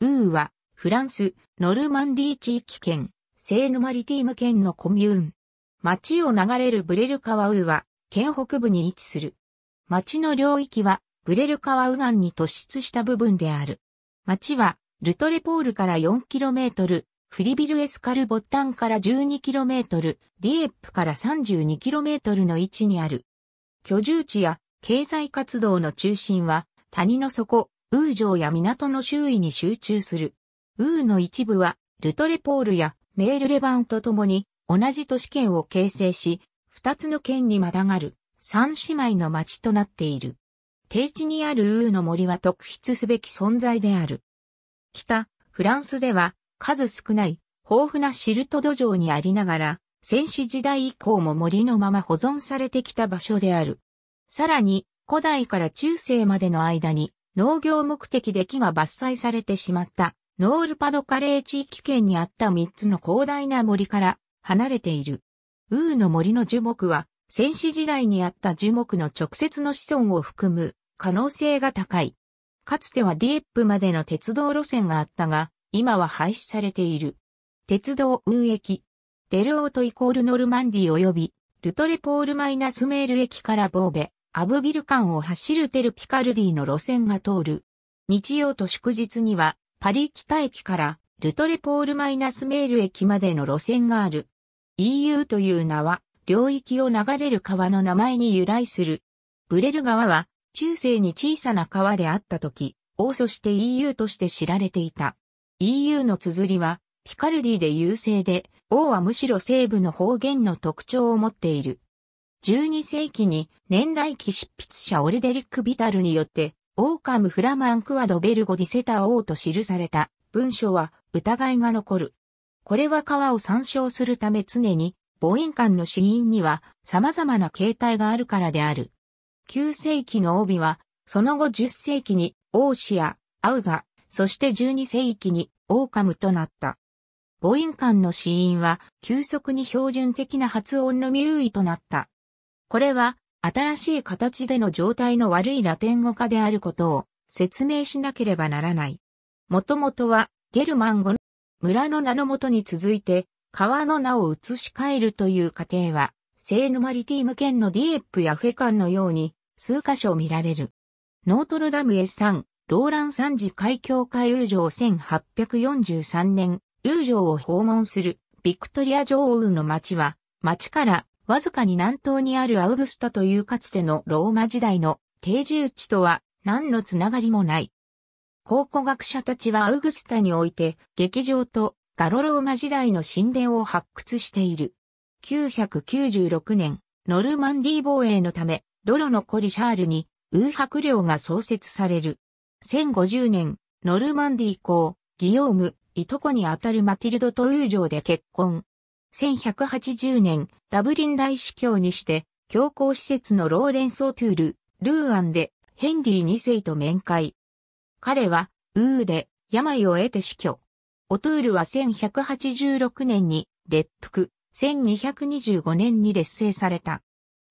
ウーは、フランス、ノルマンディー地域圏、セーヌマリティーム県のコミューン。町を流れるブレル川ウーは、県北部に位置する。町の領域は、ブレル川ウガンに突出した部分である。町は、ルトレポールから 4km、フリビルエスカルボッタンから 12km、ディエップから 32km の位置にある。居住地や経済活動の中心は、谷の底、ウー城や港の周囲に集中する。ウーの一部は、ルトレポールやメールレバンとともに、同じ都市圏を形成し、二つの県にまたがる、三姉妹の町となっている。低地にあるウーの森は特筆すべき存在である。北、フランスでは、数少ない、豊富なシルト土壌にありながら、戦死時代以降も森のまま保存されてきた場所である。さらに、古代から中世までの間に、農業目的で木が伐採されてしまったノールパドカレー地域圏にあった3つの広大な森から離れている。ウーの森の樹木は先史時代にあった樹木の直接の子孫を含む可能性が高い。かつてはディエップまでの鉄道路線があったが、今は廃止されている。鉄道運機。デルオートイコールノルマンディ及び、ルトレポールマイナスメール駅からボーベ、アブビル間を走るテルピカルディの路線が通る。日曜と祝日には、パリ北駅からルトレポールマイナスメール駅までの路線がある。EU という名は、領域を流れる川の名前に由来する。ブレル川は、中世に小さな川であった時、王祖して EU として知られていた。EU の綴りは、ピカルディで優勢で、王はむしろ西部の方言の特徴を持っている。12世紀に年代記執筆者オルデリック・ビタルによって、オーカム・フラマン・クワド・ベルゴ・ディセタ・オーと記された文書は疑いが残る。これは川を参照するため常に母音間の死因には様々な形態があるからである。9世紀の帯は、その後10世紀にオーシア、アウガ、そして12世紀にオーカムとなった。母音間の死因は急速に標準的な発音のミューイとなった。これは、新しい形での状態の悪いラテン語化であることを説明しなければならない。もともとは、ゲルマン語の村の名のもとに続いて、川の名を移し替えるという過程は、セーヌマリティム県のディエップやフェカンのように、数箇所見られる。ノートルダム S3、ローラン三次海峡海遊城1843年、遊城を訪問するビクトリア女王の町は、町からわずかに南東にあるアウグスタというかつてのローマ時代の定住地とは何のつながりもない。考古学者たちはアウグスタにおいて劇場とガロローマ時代の神殿を発掘している。996年、ノルマンディ防衛のため、ロロのコリシャールにウーハク領が創設される。1050年、ノルマンディ公、ギヨーム、いとこにあたるマティルドとウー城で結婚。1180年、ダブリン大司教にして、教皇施設のローレンソートゥール、ルーアンで、ヘンリー2世と面会。彼は、ウーで、病を得て死去。オトゥールは1186年に、列腹、1225年に劣勢された。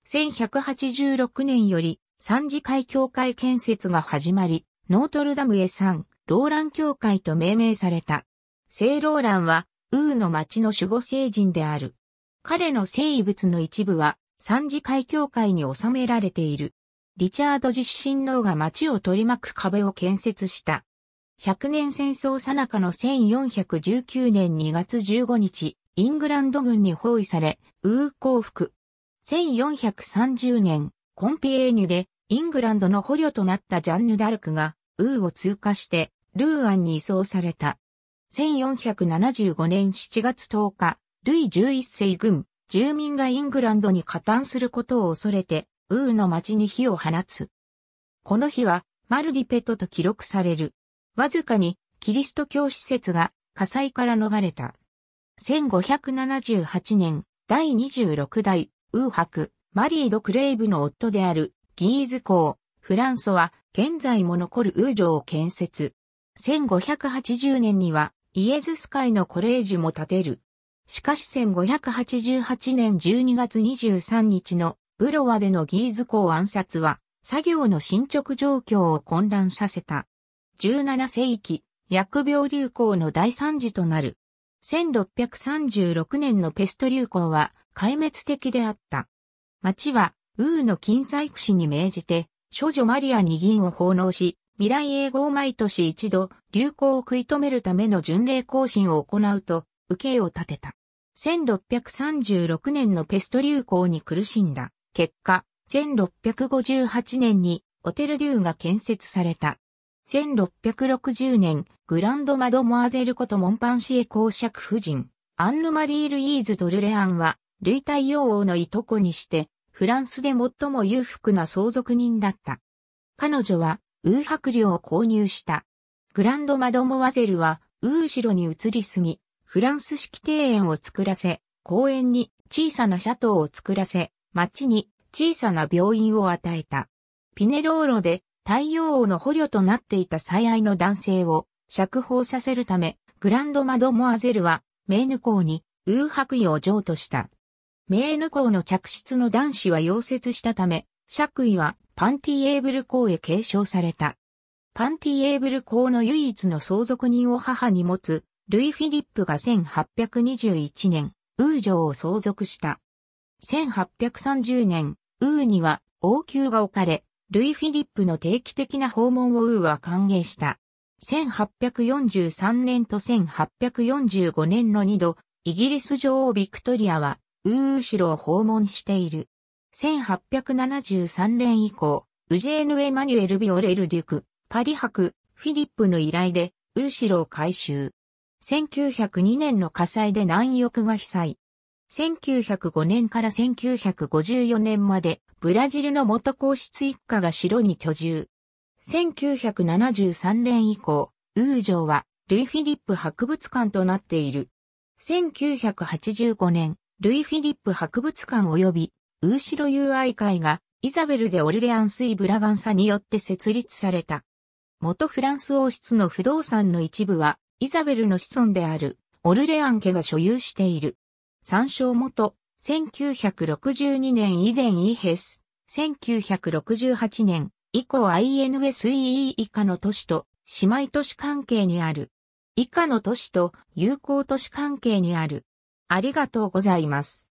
1186年より、三次会教会建設が始まり、ノートルダムへ三、ローラン教会と命名された。聖ローランは、ウーの町の守護聖人である。彼の生物の一部は、三次海教会に収められている。リチャード自親王が町を取り巻く壁を建設した。100年戦争さなかの1419年2月15日、イングランド軍に包囲され、ウー降伏。1430年、コンピエーニュで、イングランドの捕虜となったジャンヌ・ダルクが、ウーを通過して、ルーアンに移送された。1475年7月10日、ルイ11世軍、住民がイングランドに加担することを恐れて、ウーの町に火を放つ。この日は、マルディペトと記録される。わずかに、キリスト教施設が火災から逃れた。1578年、第26代、ウー伯、マリー・ド・クレイブの夫である、ギーズ公、フランソは、現在も残るウー城を建設。1580年にはイエズス会のコレージュも建てる。しかし1588年12月23日のブロワでのギーズ港暗殺は作業の進捗状況を混乱させた。17世紀、薬病流行の大惨事となる。1636年のペスト流行は壊滅的であった。町は、ウーの金細工師に命じて、少女マリアに銀を奉納し、未来英語を毎年一度、流行を食い止めるための巡礼行進を行うと、受けを立てた。1636年のペスト流行に苦しんだ。結果、1658年にオテルデューが建設された。1660年、グランドマドモアゼルことモンパンシエ公爵夫人、アンヌマリー・ルイーズ・ドルレアンは、類体王王のいとこにして、フランスで最も裕福な相続人だった。彼女は、ウー白領を購入した。グランドマドモワゼルは、ウー城に移り住み、フランス式庭園を作らせ、公園に小さなシャトーを作らせ、町に小さな病院を与えた。ピネローロで太陽王の捕虜となっていた最愛の男性を釈放させるため、グランドマドモアゼルはメーヌ公にウー白衣を譲渡した。メーヌ公の嫡出の男子は溶接したため、爵位はパンティエーブル公へ継承された。パンティエーブル公の唯一の相続人を母に持つ、ルイ・フィリップが1821年、ウー城を相続した。1830年、ウーには王宮が置かれ、ルイ・フィリップの定期的な訪問をウーは歓迎した。1843年と1845年の2度、イギリス女王ビクトリアは、ウーウシロを訪問している。1873年以降、ウジェーヌ・エマニュエル・ビオレル・デュク、パリ博、フィリップの依頼で、ウーシロを改修。1902年の火災で南翼が被災。1905年から1954年まで、ブラジルの元皇室一家が城に居住。1973年以降、ウー城は、ルイ・フィリップ博物館となっている。1985年、ルイ・フィリップ博物館及びウーシロ友愛会がイザベルでオルレアンスイ・ブラガンサによって設立された。元フランス王室の不動産の一部はイザベルの子孫であるオルレアン家が所有している。参照元、1962年以前イヘス、1968年以降 INSEE 以下の都市と姉妹都市関係にある。以下の都市と友好都市関係にある。ありがとうございます。